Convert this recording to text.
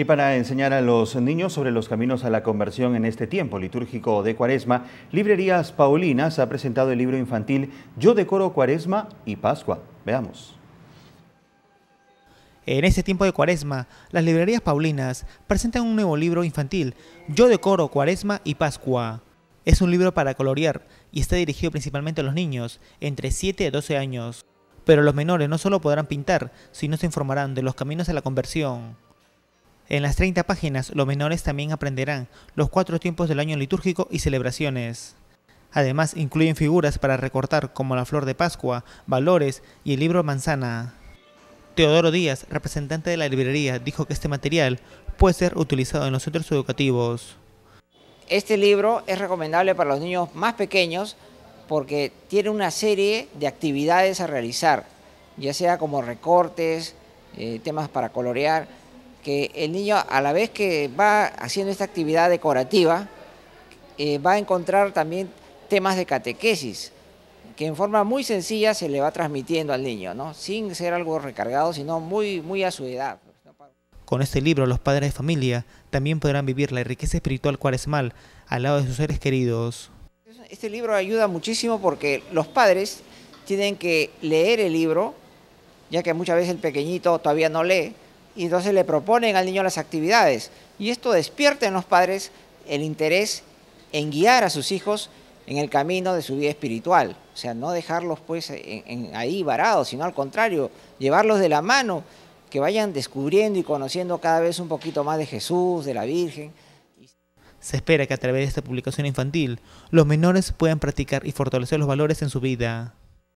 Y para enseñar a los niños sobre los caminos a la conversión en este tiempo litúrgico de Cuaresma, Librerías Paulinas ha presentado el libro infantil Yo decoro Cuaresma y Pascua. Veamos. En este tiempo de Cuaresma, las librerías Paulinas presentan un nuevo libro infantil, Yo decoro Cuaresma y Pascua. Es un libro para colorear y está dirigido principalmente a los niños, entre 7 y 12 años. Pero los menores no solo podrán pintar, sino se informarán de los caminos a la conversión. En las 30 páginas, los menores también aprenderán los cuatro tiempos del año litúrgico y celebraciones. Además, incluyen figuras para recortar como la flor de Pascua, valores y el libro manzana. Teodoro Díaz, representante de la librería, dijo que este material puede ser utilizado en los centros educativos. Este libro es recomendable para los niños más pequeños porque tiene una serie de actividades a realizar, ya sea como recortes, eh, temas para colorear, que el niño a la vez que va haciendo esta actividad decorativa, eh, va a encontrar también temas de catequesis, que en forma muy sencilla se le va transmitiendo al niño, ¿no? sin ser algo recargado, sino muy, muy a su edad. Pues, Con este libro, los padres de familia también podrán vivir la riqueza espiritual cuaresmal al lado de sus seres queridos. Este libro ayuda muchísimo porque los padres tienen que leer el libro, ya que muchas veces el pequeñito todavía no lee, y entonces le proponen al niño las actividades. Y esto despierta en los padres el interés en guiar a sus hijos en el camino de su vida espiritual. O sea, no dejarlos pues ahí varados, sino al contrario, llevarlos de la mano, que vayan descubriendo y conociendo cada vez un poquito más de Jesús, de la Virgen. Se espera que a través de esta publicación infantil los menores puedan practicar y fortalecer los valores en su vida.